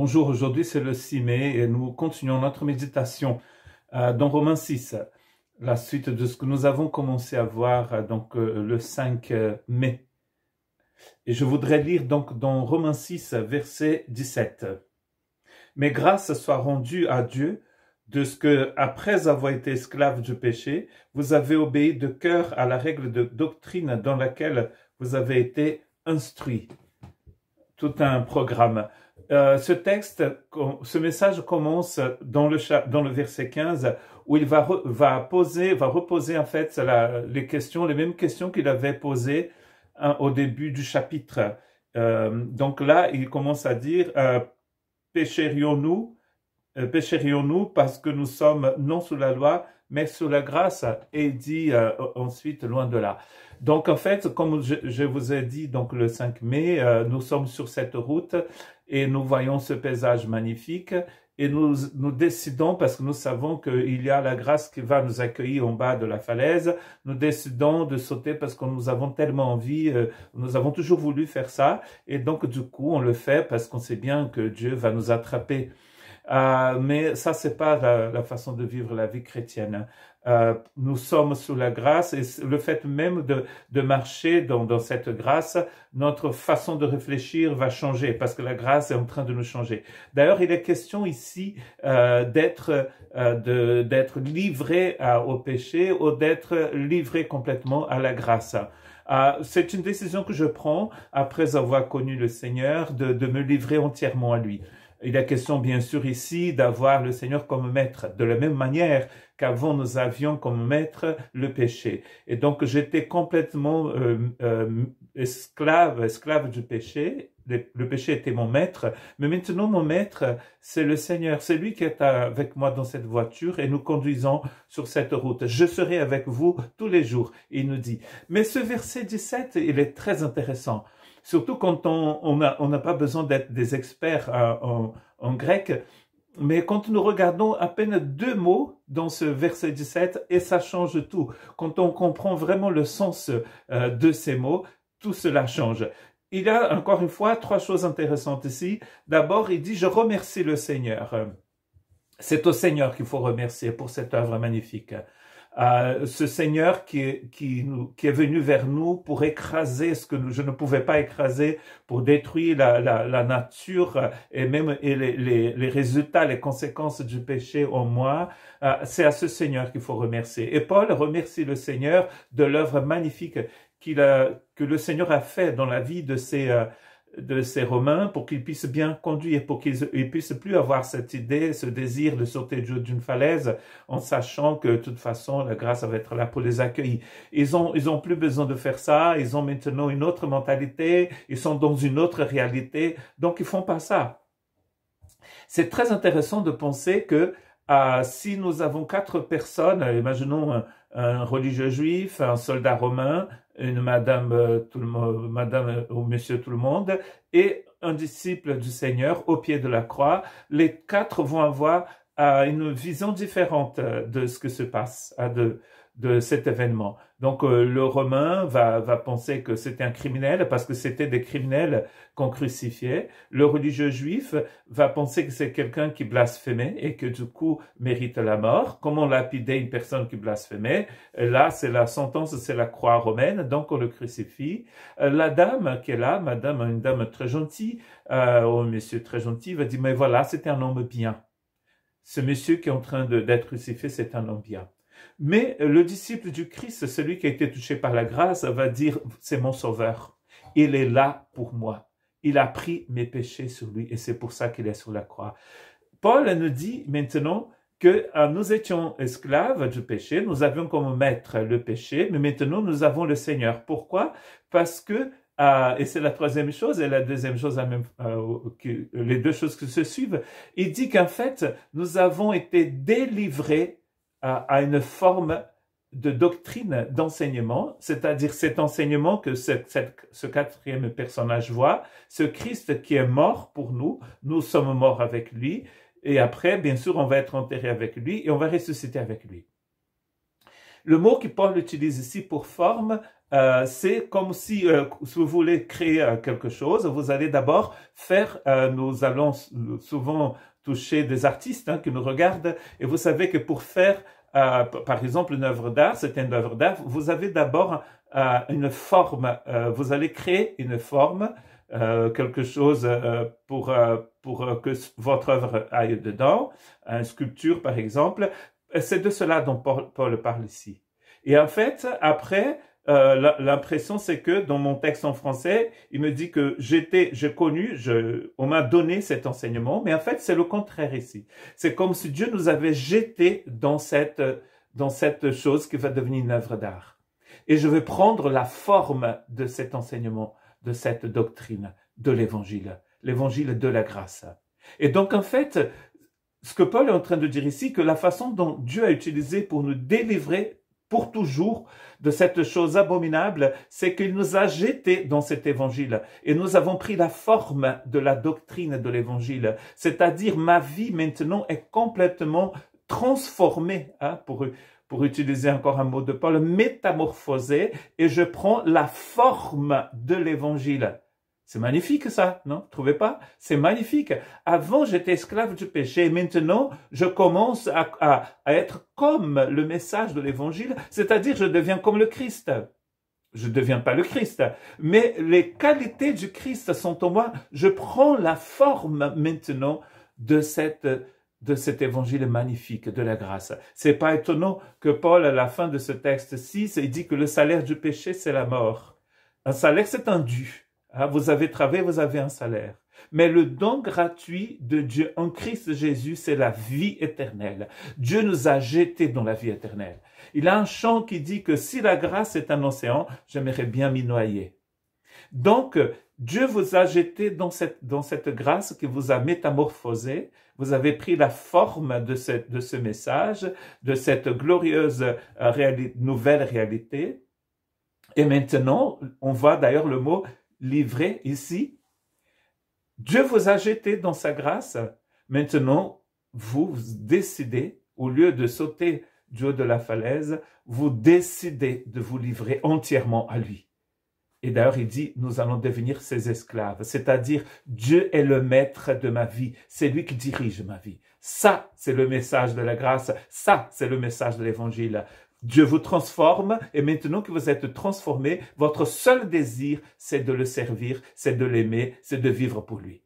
Bonjour, aujourd'hui c'est le 6 mai et nous continuons notre méditation euh, dans Romains 6, la suite de ce que nous avons commencé à voir euh, donc euh, le 5 mai. Et je voudrais lire donc dans Romains 6, verset 17. Mais grâce soit rendue à Dieu de ce que, après avoir été esclave du péché, vous avez obéi de cœur à la règle de doctrine dans laquelle vous avez été instruit. Tout un programme. Euh, ce texte, ce message commence dans le, verset 15 où il va, poser, va reposer en fait les questions, les mêmes questions qu'il avait posées hein, au début du chapitre. Euh, donc là, il commence à dire euh, pécherions-nous, pécherions-nous parce que nous sommes non sous la loi, mais sur la grâce et dit euh, ensuite loin de là. Donc en fait, comme je, vous ai dit, donc le 5 mai, euh, nous sommes sur cette route et nous voyons ce paysage magnifique et nous, nous décidons, parce que nous savons qu'il y a la grâce qui va nous accueillir en bas de la falaise, nous décidons de sauter parce que nous avons tellement envie, euh, nous avons toujours voulu faire ça, et donc du coup on le fait parce qu'on sait bien que Dieu va nous attraper. Euh, mais ça, c'est pas la, façon de vivre la vie chrétienne. Euh, nous sommes sous la grâce et le fait même de, marcher dans, cette grâce, notre façon de réfléchir va changer parce que la grâce est en train de nous changer. D'ailleurs, il est question ici euh, d'être d'être livré au péché ou d'être livré complètement à la grâce. c'est une décision que je prends après avoir connu le Seigneur de me livrer entièrement à lui. Il est question bien sûr ici d'avoir le Seigneur comme maître, de la même manière qu'avant nous avions comme maître le péché. Et donc j'étais complètement euh, euh, esclave, esclave du péché. Le, péché était mon maître, mais maintenant mon maître, c'est le Seigneur, c'est lui qui est avec moi dans cette voiture et nous conduisons sur cette route. Je serai avec vous tous les jours, il nous dit. Mais ce verset 17, il est très intéressant surtout quand on n'a pas besoin d'être des experts euh, en, en, grec, mais quand nous regardons à peine deux mots dans ce verset 17, et ça change tout. Quand on comprend vraiment le sens euh, de ces mots, tout cela change. Il y a encore une fois trois choses intéressantes ici. D'abord, il dit, je remercie le Seigneur. C'est au Seigneur qu'il faut remercier pour cette œuvre magnifique ce Seigneur qui, est venu vers nous pour écraser ce que je ne pouvais pas écraser, pour détruire la, nature euh, et même les, résultats, les conséquences du péché en moi, euh, c'est à ce Seigneur qu'il faut remercier. Et Paul remercie le Seigneur de l'œuvre magnifique que le Seigneur a fait dans la vie de ses... Euh, de ces Romains pour qu'ils puissent bien conduire, pour qu'ils puissent plus avoir cette idée, ce désir de sauter d'une falaise en sachant que de toute façon la grâce va être là pour les accueillir. Ils ont, plus besoin de faire ça, ils ont maintenant une autre mentalité, ils sont dans une autre réalité, donc ils font pas ça. C'est très intéressant de penser que euh, si nous avons quatre personnes, imaginons un religieux juif, un soldat romain, une madame, euh, tout le monde, madame euh, ou monsieur tout le monde, et un disciple du Seigneur au pied de la croix. Les quatre vont avoir euh, une vision différente de ce que se passe à deux de cet événement. Donc euh, le Romain va, penser que c'était un criminel parce que c'était des criminels qu'on crucifiait. Le religieux juif va penser que c'est quelqu'un qui blasphémait et que du coup mérite la mort. Comment lapider une personne qui blasphémait Là, c'est la sentence, c'est la croix romaine, donc on le crucifie. Euh, la dame qui est là, madame, une dame très gentille, euh, oh, monsieur très gentil, va dire, mais voilà, c'est un homme bien. Ce monsieur qui est en train d'être crucifié, c'est un homme bien. Mais le disciple du Christ, celui qui a été touché par la grâce, va dire, c'est mon sauveur. Il est là pour moi. Il a pris mes péchés sur lui et c'est pour ça qu'il est sur la croix. Paul nous dit maintenant que euh, nous étions esclaves du péché, nous avions comme maître le péché, mais maintenant nous avons le Seigneur. Pourquoi Parce que euh, et c'est la troisième chose, et la deuxième chose, même, euh, les deux choses qui se suivent. Il dit qu'en fait, nous avons été délivrés à, une forme de doctrine d'enseignement, c'est-à-dire cet enseignement que ce, quatrième personnage voit, ce Christ qui est mort pour nous, nous sommes morts avec lui, et après, bien sûr, on va être enterré avec lui et on va ressusciter avec lui. Le mot que Paul utilise ici pour forme, euh, c'est comme euh, si, vous voulez créer euh, quelque chose, vous allez d'abord faire, nous allons souvent toucher des artistes hein, qui nous regardent. Et vous savez que pour faire, euh, par exemple, une œuvre d'art, c'est une œuvre d'art, vous avez d'abord euh, une forme. Euh, vous allez créer une forme, quelque chose pour, pour que votre œuvre aille dedans, une sculpture, par exemple. C'est de cela dont Paul parle ici. Et en fait, après, euh, l'impression, c'est que dans mon texte en français, il me dit que j'étais, j'ai connu, je, on m'a donné cet enseignement, mais en fait, c'est le contraire ici. C'est comme si Dieu nous avait jeté dans cette, dans cette chose qui va devenir une œuvre d'art. Et je vais prendre la forme de cet enseignement, de cette doctrine, de l'évangile, l'évangile de la grâce. Et donc, en fait, ce que Paul est en train de dire ici, que la façon dont Dieu a utilisé pour nous délivrer pour toujours de cette chose abominable, c'est qu'il nous a jetés dans cet évangile et nous avons pris la forme de la doctrine de l'évangile. C'est-à-dire ma vie maintenant est complètement transformée, hein, pour, pour utiliser encore un mot de Paul, métamorphosée et je prends la forme de l'évangile. C'est magnifique ça, non Trouvez pas C'est magnifique. Avant, j'étais esclave du péché. Maintenant, je commence à, être comme le message de l'Évangile, c'est-à-dire je deviens comme le Christ. Je ne deviens pas le Christ, mais les qualités du Christ sont en moi. Je prends la forme maintenant de cette de cet évangile magnifique de la grâce. C'est pas étonnant que Paul, à la fin de ce texte ci il dit que le salaire du péché, c'est la mort. Un salaire, c'est un dû. Ah, vous avez travaillé, vous avez un salaire. Mais le don gratuit de Dieu en Christ Jésus, c'est la vie éternelle. Dieu nous a jetés dans la vie éternelle. Il a un chant qui dit que si la grâce est un océan, j'aimerais bien m'y noyer. Donc, Dieu vous a jeté dans cette, dans cette grâce qui vous a métamorphosé. Vous avez pris la forme de, cette, de ce message, de cette glorieuse euh, nouvelle réalité. Et maintenant, on voit d'ailleurs le mot livré ici. Dieu vous a jeté dans sa grâce. Maintenant, vous décidez, au lieu de sauter du haut de la falaise, vous décidez de vous livrer entièrement à lui. Et d'ailleurs, il dit, nous allons devenir ses esclaves. C'est-à-dire, Dieu est le maître de ma vie. C'est lui qui dirige ma vie. Ça, c'est le message de la grâce. Ça, c'est le message de l'évangile. Dieu vous transforme et maintenant que vous êtes transformé, votre seul désir, c'est de le servir, c'est de l'aimer, c'est de vivre pour lui.